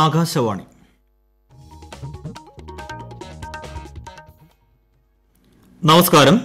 ആകാശവാണി നമസ്കാരം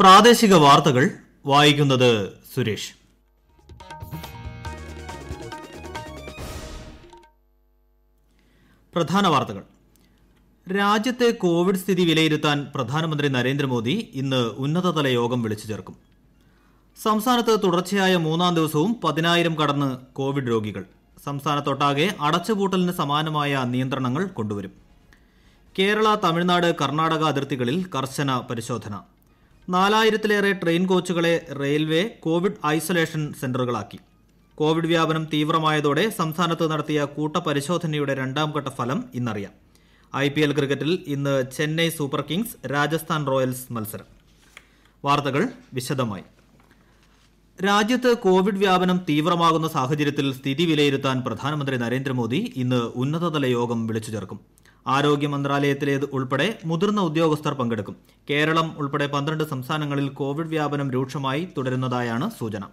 പ്രാദേശിക വാർത്തകൾ വായിക്കുന്നത് സുരേഷ് പ്രധാന വാർത്തകൾ രാജ്യത്തെ കോവിഡ് സ്ഥിതി വിലയിരുത്താൻ പ്രധാനമന്ത്രി നരേന്ദ്രമോദി ഇന്ന് ഉന്നതതല യോഗം വിളിച്ചു ചേർക്കും സംസ്ഥാനത്ത് തുടർച്ചയായ മൂന്നാം ദിവസവും പതിനായിരം കടന്ന് കോവിഡ് രോഗികൾ സംസ്ഥാനത്തൊട്ടാകെ അടച്ചുപൂട്ടലിന് സമാനമായ നിയന്ത്രണങ്ങൾ കൊണ്ടുവരും കേരള തമിഴ്നാട് കർണാടക അതിർത്തികളിൽ കർശന പരിശോധന നാലായിരത്തിലേറെ ട്രെയിൻ കോച്ചുകളെ റെയിൽവേ കോവിഡ് ഐസൊലേഷൻ സെന്ററുകളാക്കി കോവിഡ് വ്യാപനം തീവ്രമായതോടെ സംസ്ഥാനത്ത് നടത്തിയ കൂട്ടപരിശോധനയുടെ രണ്ടാം ഘട്ട ഫലം ഇന്നറിയാം ഐ പി എൽ ക്രിക്കറ്റിൽ ഇന്ന് Chennai super kings Rajasthan royals മത്സരം വാർത്തകൾ വിശദമായി രാജ്യത്ത് കോവിഡ് വ്യാപനം തീവ്രമാകുന്ന സാഹചര്യത്തിൽ സ്ഥിതി വിലയിരുത്താൻ പ്രധാനമന്ത്രി നരേന്ദ്രമോദി ഇന്ന് ഉന്നതതല യോഗം വിളിച്ചു ചേർക്കും ആരോഗ്യ മന്ത്രാലയത്തിലേത് ഉൾപ്പെടെ മുതിർന്ന ഉദ്യോഗസ്ഥർ പങ്കെടുക്കും കേരളം ഉൾപ്പെടെ പന്ത്രണ്ട് സംസ്ഥാനങ്ങളിൽ കോവിഡ് വ്യാപനം രൂക്ഷമായി തുടരുന്നതായാണ് സൂചന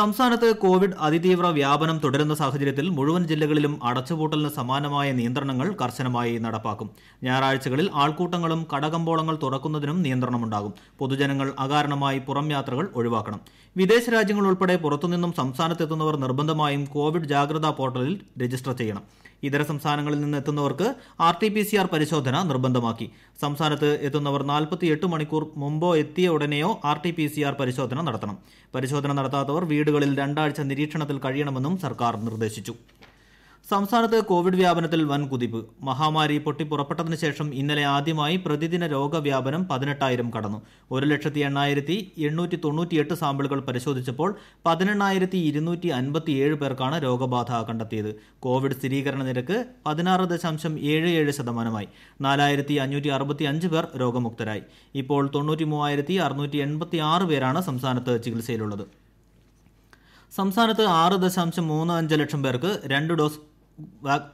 സംസ്ഥാനത്ത് കോവിഡ് അതിതീവ്ര വ്യാപനം തുടരുന്ന സാഹചര്യത്തിൽ മുഴുവൻ ജില്ലകളിലും അടച്ചുപൂട്ടലിന് സമാനമായ നിയന്ത്രണങ്ങൾ കർശനമായി നടപ്പാക്കും ഞായറാഴ്ചകളിൽ ആൾക്കൂട്ടങ്ങളും കടകമ്പോളങ്ങൾ തുറക്കുന്നതിനും നിയന്ത്രണമുണ്ടാകും പൊതുജനങ്ങൾ അകാരണമായി പുറം യാത്രകൾ ഒഴിവാക്കണം വിദേശ രാജ്യങ്ങൾ ഉൾപ്പെടെ പുറത്തുനിന്നും സംസ്ഥാനത്തെത്തുന്നവർ നിർബന്ധമായും കോവിഡ് ജാഗ്രതാ പോർട്ടലിൽ രജിസ്റ്റർ ചെയ്യണം ഇതര സംസ്ഥാനങ്ങളിൽ നിന്ന് എത്തുന്നവർക്ക് R T P C R പരിശോധന നിർബന്ധമാക്കി സംസ്ഥാനത്ത് എത്തുന്നവർ നാൽപ്പത്തിയെട്ട് മണിക്കൂർ മുമ്പോ എത്തിയ ഉടനെയോ R T P C R പരിശോധന നടത്തണം പരിശോധന നടത്താത്തവർ വീടുകളിൽ രണ്ടാഴ്ച നിരീക്ഷണത്തിൽ കഴിയണമെന്നും സർക്കാർ നിർദ്ദേശിച്ചു സംസ്ഥാനത്ത് കോവിഡ് വ്യാപനത്തിൽ വൻ കുതിപ്പ് മഹാമാരി പൊട്ടിപ്പുറപ്പെട്ടതിനു ശേഷം ഇന്നലെ ആദ്യമായി പ്രതിദിന രോഗവ്യാപനം പതിനെട്ടായിരം കടന്നു ഒരു ലക്ഷത്തി എണ്ണായിരത്തി എണ്ണൂറ്റി തൊണ്ണൂറ്റിയെട്ട് സാമ്പിളുകൾ പരിശോധിച്ചപ്പോൾ പതിനെണ്ണായിരത്തി ഇരുന്നൂറ്റി അൻപത്തിയേഴ് പേർക്കാണ് രോഗബാധ കണ്ടെത്തിയത് കോവിഡ് സ്ഥിരീകരണ നിരക്ക് പതിനാറ് ദശാംശം ഏഴ് ഏഴ് ശതമാനമായി നാലായിരത്തി അഞ്ഞൂറ്റി അറുപത്തി അഞ്ച് പേർ രോഗമുക്തരായി ഇപ്പോൾ തൊണ്ണൂറ്റി മൂവായിരത്തി അറുന്നൂറ്റി എൺപത്തി ആറ് പേരാണ് സംസ്ഥാനത്ത് ചികിത്സയിലുള്ളത് സംസ്ഥാനത്ത് ആറ് ദശാംശം മൂന്ന് അഞ്ച് ലക്ഷം പേർക്ക് രണ്ട് ഡോസ്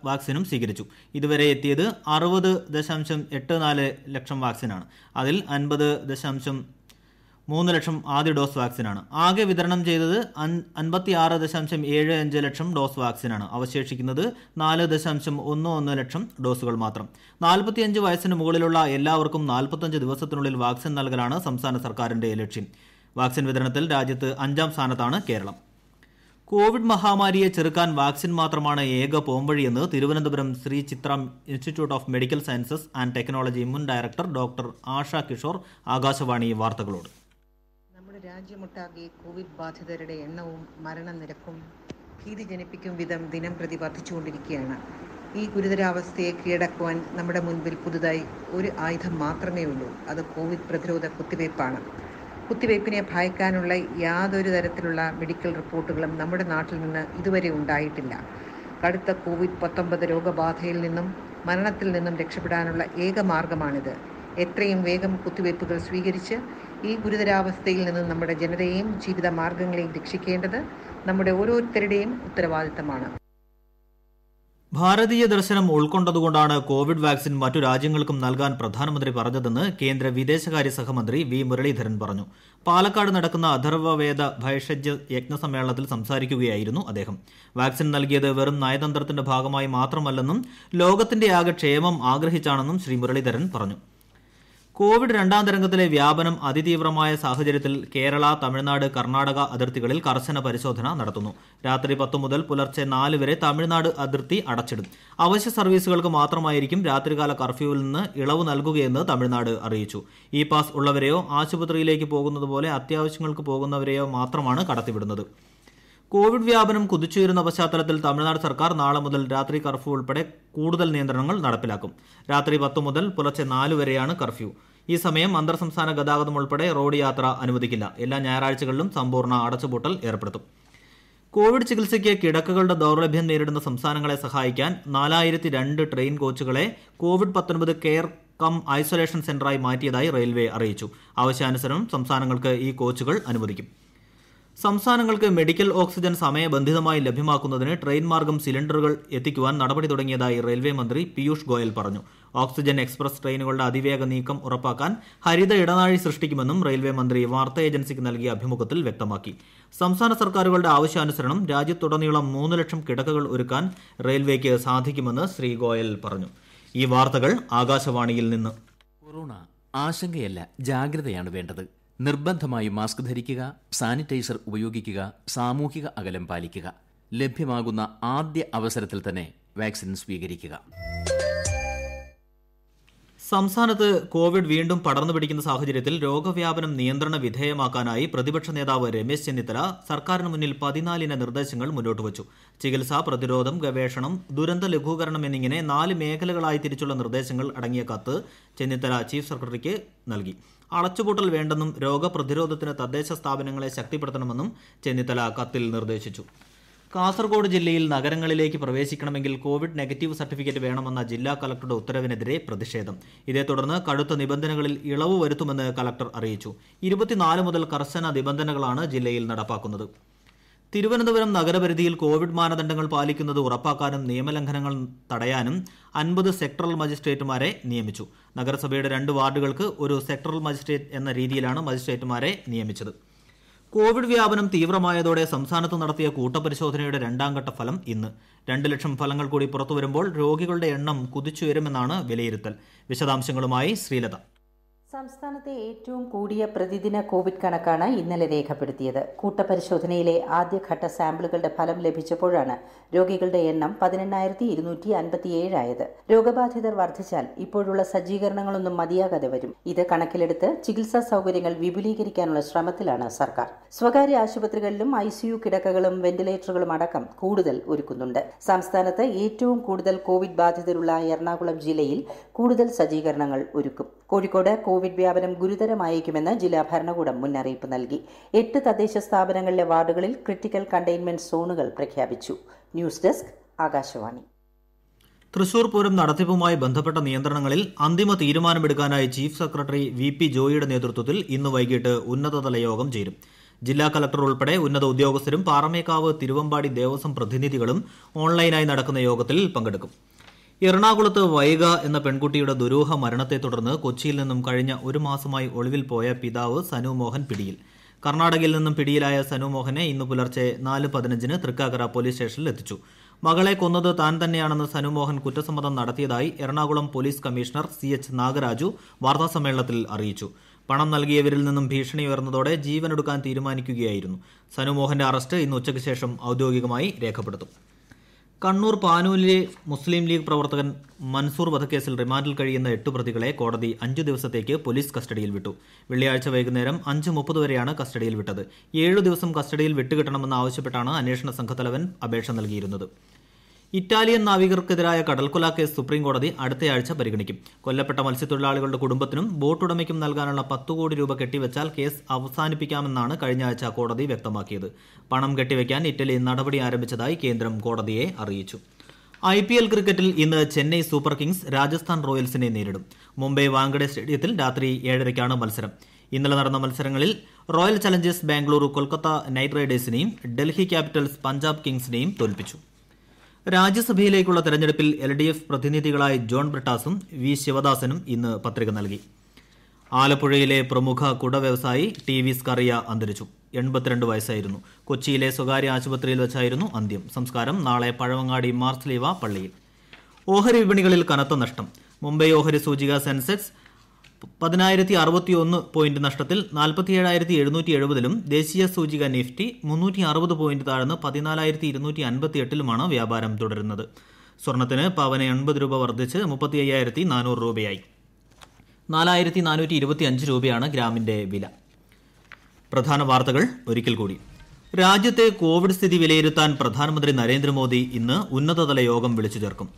വാക്സിനും സ്വീകരിച്ചു ഇതുവരെ എത്തിയത് അറുപത് ദശാംശം എട്ട് നാല് ലക്ഷം വാക്സിനാണ് അതിൽ അൻപത് ദശാംശം മൂന്ന് ലക്ഷം ആദ്യ ഡോസ് വാക്സിനാണ് ആകെ വിതരണം ചെയ്തത് അൻപത്തി ആറ് ദശാംശം ഏഴ് അഞ്ച് ലക്ഷം ഡോസ് വാക്സിനാണ് അവശേഷിക്കുന്നത് നാല് ദശാംശം ഒന്ന് ഒന്ന് ലക്ഷം ഡോസുകൾ മാത്രം നാൽപ്പത്തിയഞ്ച് വയസ്സിന് മുകളിലുള്ള എല്ലാവർക്കും നാൽപ്പത്തഞ്ച് ദിവസത്തിനുള്ളിൽ വാക്സിൻ നൽകലാണ് സംസ്ഥാന സർക്കാരിന്റെ ലക്ഷ്യം വാക്സിൻ വിതരണത്തിൽ രാജ്യത്ത് അഞ്ചാം സ്ഥാനത്താണ് കേരളം കോവിഡ് മഹാമാരിയെ ചെറുക്കാൻ വാക്സിൻ മാത്രമാണ് ഏക പോംവഴിയെന്ന് Thiruvananthapuram Sree Chitra institute of medical sciences and technology മുൻ ഡയറക്ടർ ഡോക്ടർ ആഷ കിഷോർ ആകാശവാണി വാർത്തകളോട് നമ്മുടെ രാജ്യമൊട്ടാകെ കോവിഡ് ബാധിതരുടെ എണ്ണവും മരണനിരക്കും ഭീതി ജനിപ്പിക്കും വിധം ദിനം പ്രതി വർദ്ധിച്ചുകൊണ്ടിരിക്കുകയാണ് ഈ ഗുരുതരാവസ്ഥയെ കീഴടക്കുവാൻ നമ്മുടെ മുൻപിൽ പുതുതായി ഒരു ആയുധം മാത്രമേ ഉള്ളൂ അത് കോവിഡ് പ്രതിരോധ കുത്തിവയ്പ്പാണ് കുത്തിവയ്പ്പിനെ ഭയക്കാനുള്ള യാതൊരു തരത്തിലുള്ള മെഡിക്കൽ റിപ്പോർട്ടുകളും നമ്മുടെ നാട്ടിൽ നിന്ന് ഇതുവരെ ഉണ്ടായിട്ടില്ല കടുത്ത കോവിഡ് പത്തൊമ്പത് രോഗബാധയിൽ നിന്നും മരണത്തിൽ നിന്നും രക്ഷപ്പെടാനുള്ള ഏക മാർഗമാണിത് എത്രയും വേഗം കുത്തിവയ്പ്പുകൾ സ്വീകരിച്ച് ഈ ഗുരുതരാവസ്ഥയിൽ നിന്ന് നമ്മുടെ ജനതയെയും ജീവിത മാർഗങ്ങളെയും രക്ഷിക്കേണ്ടത് നമ്മുടെ ഓരോരുത്തരുടെയും ഉത്തരവാദിത്തമാണ് ഭാരതീയ ദർശനം ഉൾക്കൊണ്ടതുകൊണ്ടാണ് കോവിഡ് വാക്സിൻ മറ്റു രാജ്യങ്ങൾക്കും നൽകാൻ പ്രധാനമന്ത്രി പറഞ്ഞതെന്ന് കേന്ദ്ര വിദേശകാര്യ സഹമന്ത്രി വി മുരളീധരൻ പറഞ്ഞു പാലക്കാട് നടക്കുന്ന അഥർവവേദ ഭൈഷജ്യ യജ്ഞ സമ്മേളനത്തിൽ സംസാരിക്കുകയായിരുന്നു അദ്ദേഹം വാക്സിൻ നൽകിയത് വെറും നയതന്ത്രത്തിന്റെ ഭാഗമായി മാത്രമല്ലെന്നും ലോകത്തിന്റെ ആകെ ക്ഷേമം ആഗ്രഹിച്ചാണെന്നും ശ്രീ മുരളീധരൻ പറഞ്ഞു കോവിഡ് രണ്ടാം തരംഗത്തിലെ വ്യാപനം അതിതീവ്രമായ സാഹചര്യത്തിൽ കേരള തമിഴ്നാട് കർണാടക അതിർത്തികളിൽ കർശന പരിശോധന നടത്തുന്നു രാത്രി പത്ത് മുതൽ പുലർച്ചെ നാല് വരെ തമിഴ്നാട് അതിർത്തി അടച്ചിടും അവശ്യ സർവീസുകൾക്ക് മാത്രമായിരിക്കും രാത്രികാല കർഫ്യൂവിൽ നിന്ന് ഇളവ് നൽകുകയെന്ന് തമിഴ്നാട് അറിയിച്ചു ഇ പാസ് ഉള്ളവരെയോ ആശുപത്രിയിലേക്ക് പോകുന്നതുപോലെ അത്യാവശ്യങ്ങൾക്ക് പോകുന്നവരെയോ മാത്രമാണ് കടത്തിവിടുന്നത് കോവിഡ് വ്യാപനം കുതിച്ചുയരുന്ന പശ്ചാത്തലത്തിൽ തമിഴ്നാട് സർക്കാർ നാളെ മുതൽ രാത്രി കർഫ്യൂ ഉൾപ്പെടെ കൂടുതൽ നിയന്ത്രണങ്ങൾ നടപ്പിലാക്കും രാത്രി പത്ത് മുതൽ പുലർച്ചെ നാല് വരെയാണ് കർഫ്യൂ ഈ സമയം അന്തർ സംസ്ഥാന ഗതാഗതം ഉൾപ്പെടെ റോഡ് യാത്ര അനുവദിക്കില്ല എല്ലാ ഞായറാഴ്ചകളിലും സമ്പൂർണ്ണ അടച്ചുപൂട്ടൽ ഏർപ്പെടുത്തും കോവിഡ് ചികിത്സയ്ക്ക് കിടക്കുകളുടെ ദൌർലഭ്യം നേരിടുന്ന സംസ്ഥാനങ്ങളെ സഹായിക്കാൻ നാലായിരത്തി രണ്ട് ട്രെയിൻ കോച്ചുകളെ കോവിഡ് പത്തൊൻപത് കെയർ കം ഐസൊലേഷൻ സെന്ററായി മാറ്റിയതായി റെയിൽവേ അറിയിച്ചു ആവശ്യാനുസരണം സംസ്ഥാനങ്ങൾക്ക് ഈ കോച്ചുകൾ അനുവദിക്കും സംസ്ഥാനങ്ങൾക്ക് മെഡിക്കൽ ഓക്സിജൻ സമയബന്ധിതമായി ലഭ്യമാക്കുന്നതിന് ട്രെയിൻ മാർഗം സിലിണ്ടറുകൾ എത്തിക്കുവാൻ നടപടി തുടങ്ങിയതായി റെയിൽവേ മന്ത്രി പീയൂഷ് ഗോയൽ പറഞ്ഞു ഓക്സിജൻ എക്സ്പ്രസ് ട്രെയിനുകളുടെ അതിവേഗ നീക്കം ഉറപ്പാക്കാൻ ഹരിത ഇടനാഴി സൃഷ്ടിക്കുമെന്നും റെയിൽവേ മന്ത്രി വാർത്താ ഏജൻസിക്ക് നൽകിയ അഭിമുഖത്തിൽ വ്യക്തമാക്കി സംസ്ഥാന സർക്കാരുകളുടെ ആവശ്യാനുസരണം രാജ്യത്തുടനീളം മൂന്ന് ലക്ഷം കിടക്കകൾ ഒരുക്കാൻ റെയിൽവേക്ക് സാധിക്കുമെന്ന് ശ്രീ ഗോയൽ പറഞ്ഞു ഈ വാർത്തകൾ ആകാശവാണിയിൽ നിന്ന് കൊറോണ ആശങ്കയല്ല ജാഗ്രതയാണ് വേണ്ടത് നിർബന്ധമായും മാസ്ക് ധരിക്കുക സാനിറ്റൈസർ ഉപയോഗിക്കുക സാമൂഹിക അകലം പാലിക്കുക ലഭ്യമാകുന്ന ആദ്യ അവസരത്തിൽ തന്നെ വാക്സിൻ സ്വീകരിക്കുക സംസ്ഥാനത്ത് കോവിഡ് വീണ്ടും പടർന്നു പിടിക്കുന്ന സാഹചര്യത്തിൽ രോഗവ്യാപനം നിയന്ത്രണ വിധേയമാക്കാനായി പ്രതിപക്ഷ നേതാവ് രമേശ് ചെന്നിത്തല സർക്കാരിന് മുന്നിൽ പതിനാലിന നിർദ്ദേശങ്ങൾ മുന്നോട്ട് വച്ചു ചികിത്സ പ്രതിരോധം ഗവേഷണം ദുരന്ത ലഘൂകരണം എന്നിങ്ങനെ നാല് മേഖലകളായി തിരിച്ചുള്ള നിർദ്ദേശങ്ങൾ അടങ്ങിയ കത്ത് ചെന്നിത്തല ചീഫ് സെക്രട്ടറിക്ക് നൽകി അടച്ചുപൂട്ടൽ വേണ്ടെന്നും രോഗപ്രതിരോധത്തിന് തദ്ദേശ സ്ഥാപനങ്ങളെ ശക്തിപ്പെടുത്തണമെന്നും ചെന്നിത്തല കത്തിൽ നിർദ്ദേശിച്ചു കാസർഗോഡ് ജില്ലയിൽ നഗരങ്ങളിലേക്ക് പ്രവേശിക്കണമെങ്കിൽ കോവിഡ് നെഗറ്റീവ് സർട്ടിഫിക്കറ്റ് വേണമെന്ന ജില്ലാ കളക്ടറുടെ ഉത്തരവിനെതിരെ പ്രതിഷേധം ഇതേ തുടർന്ന് കടുത്ത നിബന്ധനകളിൽ ഇളവ് വരുത്തുമെന്ന് കളക്ടർ അറിയിച്ചു ഇരുപത്തിനാല് മുതൽ കർശന നിബന്ധനകളാണ് ജില്ലയിൽ നടപ്പാക്കുന്നത് തിരുവനന്തപുരം നഗരപരിധിയിൽ കോവിഡ് മാനദണ്ഡങ്ങൾ പാലിക്കുന്നത് ഉറപ്പാക്കാനും നിയമലംഘനങ്ങൾ തടയാനും അൻപത് സെക്ടറൽ മജിസ്ട്രേറ്റുമാരെ നിയമിച്ചു നഗരസഭയുടെ രണ്ട് വാർഡുകൾക്ക് ഒരു സെക്ടറൽ മജിസ്ട്രേറ്റ് എന്ന രീതിയിലാണ് മജിസ്ട്രേറ്റുമാരെ നിയമിച്ചത് കോവിഡ് വ്യാപനം തീവ്രമായതോടെ സംസ്ഥാനത്ത് നടത്തിയ കൂട്ടപരിശോധനയുടെ രണ്ടാംഘട്ട ഫലം ഇന്ന് രണ്ട് ലക്ഷം ഫലങ്ങൾ കൂടി പുറത്തുവരുമ്പോൾ രോഗികളുടെ എണ്ണം കുതിച്ചുയരുമെന്നാണ് വിലയിരുത്തൽ വിശദാംശങ്ങളുമായി ശ്രീലത സംസ്ഥാനത്തെ ഏറ്റവും കൂടിയ പ്രതിദിന കോവിഡ് കണക്കാണ് ഇന്നലെ രേഖപ്പെടുത്തിയത് കൂട്ടപരിശോധനയിലെ ആദ്യഘട്ട സാമ്പിളുകളുടെ ഫലം ലഭിച്ചപ്പോഴാണ് രോഗികളുടെ എണ്ണം പതിനെണ്ണായിരത്തി ഇരുന്നൂറ്റി അൻപത്തിയേഴായത് രോഗബാധിതർ വർദ്ധിച്ചാൽ ഇപ്പോഴുള്ള സജ്ജീകരണങ്ങളൊന്നും മതിയാകാതെ വരും ഇത് കണക്കിലെടുത്ത് ചികിത്സാ സൗകര്യങ്ങൾ വിപുലീകരിക്കാനുള്ള ശ്രമത്തിലാണ് സർക്കാർ സ്വകാര്യ ആശുപത്രികളിലും ഐസിയു കിടക്കകളും വെന്റിലേറ്ററുകളും അടക്കം കൂടുതൽ ഒരുക്കുന്നുണ്ട് സംസ്ഥാനത്ത് ഏറ്റവും കൂടുതൽ കോവിഡ് ബാധിതരുള്ള എറണാകുളം ജില്ലയിൽ കൂടുതൽ സജ്ജീകരണങ്ങൾ ഒരുക്കും കോഴിക്കോട് കോവിഡ് വ്യാപനം ഗുരുതരമായേക്കുമെന്ന് ജില്ലാ ഭരണകൂടം മുന്നറിയിപ്പ് നൽകി എട്ട് തദ്ദേശ സ്ഥാപനങ്ങളിലെ വാർഡുകളിൽ ക്രിട്ടിക്കൽ കണ്ടെയ്ൻമെന്റ് സോണുകൾ പ്രഖ്യാപിച്ചു ന്യൂസ് ഡെസ്ക് ആകാശവാണി തൃശൂർ പൂരം നടത്തിപ്പുമായി ബന്ധപ്പെട്ട നിയന്ത്രണങ്ങളിൽ അന്തിമ തീരുമാനമെടുക്കാനായി ചീഫ് സെക്രട്ടറി വി പി ജോയിയുടെ നേതൃത്വത്തിൽ ഇന്ന് വൈകിട്ട് ഉന്നതതല യോഗം ചേരും ജില്ലാ കലക്ടർ ഉൾപ്പെടെ ഉന്നത ഉദ്യോഗസ്ഥരും പാറമേക്കാവ് തിരുവമ്പാടി ദേവസ്വം പ്രതിനിധികളും ഓൺലൈനായി നടക്കുന്ന യോഗത്തിൽ പങ്കെടുക്കും എറണാകുളത്ത് വൈഗ എന്ന പെൺകുട്ടിയുടെ ദുരൂഹ മരണത്തെ തുടർന്ന് കൊച്ചിയിൽ നിന്നും കഴിഞ്ഞ ഒരു മാസമായി ഒളിവിൽ പോയ പിതാവ് സനു മോഹൻ പിടിയിൽ കർണാടകയിൽ നിന്നും പിടിയിലായ സനു മോഹനെ ഇന്ന് പുലർച്ചെ നാല് പതിനഞ്ചിന് തൃക്കാക്കര പോലീസ് സ്റ്റേഷനിൽ എത്തിച്ചു മകളെ കൊന്നത് താൻ തന്നെയാണെന്ന് സനു മോഹൻ കുറ്റസമ്മതം നടത്തിയതായി Ernakulam police commissioner C H Nagaraju വാർത്താസമ്മേളനത്തിൽ അറിയിച്ചു പണം നൽകിയവരിൽ നിന്നും ഭീഷണി ഉയർന്നതോടെ ജീവനെടുക്കാൻ തീരുമാനിക്കുകയായിരുന്നു മോഹന്റെ അറസ്റ്റ് ഇന്ന് ഉച്ചയ്ക്ക് ശേഷം ഔദ്യോഗികമായി രേഖപ്പെടുത്തും കണ്ണൂർ പാനൂലിലെ മുസ്ലിം ലീഗ് പ്രവർത്തകൻ മൻസൂർ വധക്കേസിൽ റിമാൻഡിൽ കഴിയുന്ന എട്ട് പ്രതികളെ കോടതി അഞ്ചു ദിവസത്തേക്ക് പോലീസ് കസ്റ്റഡിയിൽ വിട്ടു വെള്ളിയാഴ്ച വൈകുന്നേരം അഞ്ച് മുപ്പത് വരെയാണ് കസ്റ്റഡിയിൽ വിട്ടത് ഏഴു ദിവസം കസ്റ്റഡിയിൽ വിട്ടുകിട്ടണമെന്ന് ആവശ്യപ്പെട്ടാണ് അന്വേഷണ സംഘത്തലവൻ അപേക്ഷ നൽകിയിരുന്നത് ഇറ്റാലിയൻ നാവികർക്കെതിരായ കടൽക്കൊല കേസ് സുപ്രീംകോടതി അടുത്തയാഴ്ച പരിഗണിക്കും കൊല്ലപ്പെട്ട മത്സ്യത്തൊഴിലാളികളുടെ കുടുംബത്തിനും ബോട്ടുടമയ്ക്കും നൽകാനുള്ള പത്ത് കോടി രൂപ കെട്ടിവെച്ചാൽ കേസ് അവസാനിപ്പിക്കാമെന്നാണ് കഴിഞ്ഞ ആഴ്ച കോടതി വ്യക്തമാക്കിയത് പണം കെട്ടിവെക്കാൻ ഇറ്റലി നടപടി ആരംഭിച്ചതായി കേന്ദ്രം കോടതിയെ അറിയിച്ചു ഐ പി എൽ ക്രിക്കറ്റിൽ ഇന്ന് ചെന്നൈ സൂപ്പർ കിങ്സ് രാജസ്ഥാൻ റോയൽസിനെ നേരിടും മുംബൈ വാങ്കഡെ സ്റ്റേഡിയത്തിൽ രാത്രി ഏഴരയ്ക്കാണ് മത്സരം ഇന്നലെ നടന്ന മത്സരങ്ങളിൽ royal challengers Bangalore Kolkata knight റൈഡേഴ്സിനെയും ഡൽഹി ക്യാപിറ്റൽസ് പഞ്ചാബ് കിങ്സിനെയും തോൽപ്പിച്ചു രാജ്യസഭയിലേക്കുള്ള തെരഞ്ഞെടുപ്പിൽ എൽ ഡി എഫ് പ്രതിനിധികളായ ജോൺ ബ്രിട്ടാസും വി ശിവദാസനും ഇന്ന് പത്രിക നൽകി ആലപ്പുഴയിലെ പ്രമുഖ കുട വ്യവസായി ടി വി സ്കറിയ അന്തരിച്ചു എൺപത്തിരണ്ട് വയസ്സായിരുന്നു കൊച്ചിയിലെ സ്വകാര്യ ആശുപത്രിയിൽ വെച്ചായിരുന്നു അന്ത്യം സംസ്കാരം നാളെ പഴവങ്ങാടി മാർസ്ലീവ പള്ളിയിൽ ഓഹരി വിപണികളിൽ കനത്ത നഷ്ടം മുംബൈ ഓഹരി സൂചിക സെൻസെക്സ് പതിനായിരത്തി അറുപത്തി ഒന്ന് പോയിന്റ് നഷ്ടത്തിൽ നാൽപ്പത്തി ഏഴായിരത്തി എഴുന്നൂറ്റി എഴുപതിലും ദേശീയ സൂചിക നിഫ്റ്റി മുന്നൂറ്റി അറുപത് പോയിന്റ് താഴ്ന്ന് പതിനാലായിരത്തി ഇരുന്നൂറ്റി അൻപത്തി എട്ടിലുമാണ് വ്യാപാരം തുടരുന്നത് സ്വർണത്തിന് പവന് എൺപത് രൂപ വർദ്ധിച്ച് മുപ്പത്തി അയ്യായിരത്തി നാനൂറ് രൂപയായി നാലായിരത്തി നാനൂറ്റി ഇരുപത്തി അഞ്ച് രൂപയാണ് ഗ്രാമിന്റെ വില പ്രധാന വാർത്തകൾ ഒരിക്കൽ കൂടി രാജ്യത്തെ കോവിഡ് സ്ഥിതി വിലയിരുത്താൻ പ്രധാനമന്ത്രി നരേന്ദ്രമോദി ഇന്ന് ഉന്നതതല യോഗം വിളിച്ചു ചേർക്കും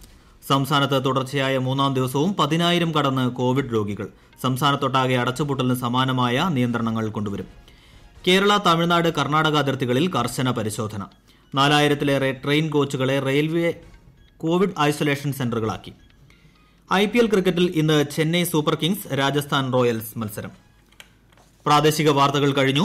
സംസ്ഥാനത്ത് തുടർച്ചയായ മൂന്നാം ദിവസവും പതിനായിരം കടന്ന് കോവിഡ് രോഗികൾ സംസ്ഥാനത്തൊട്ടാകെ അടച്ചുപൂട്ടലിന് സമാനമായ നിയന്ത്രണങ്ങൾ കൊണ്ടുവരും കേരള തമിഴ്നാട് കർണാടക അതിർത്തികളിൽ കർശന പരിശോധന നാലായിരത്തിലേറെ ട്രെയിൻ കോച്ചുകളെ റെയിൽവേ കോവിഡ് ഐസൊലേഷൻ സെന്ററുകളാക്കി ഐ പി എൽ ക്രിക്കറ്റിൽ ഇന്ന് Chennai super kings Rajasthan royals മത്സരം പ്രാദേശിക വാർത്തകൾ കഴിഞ്ഞു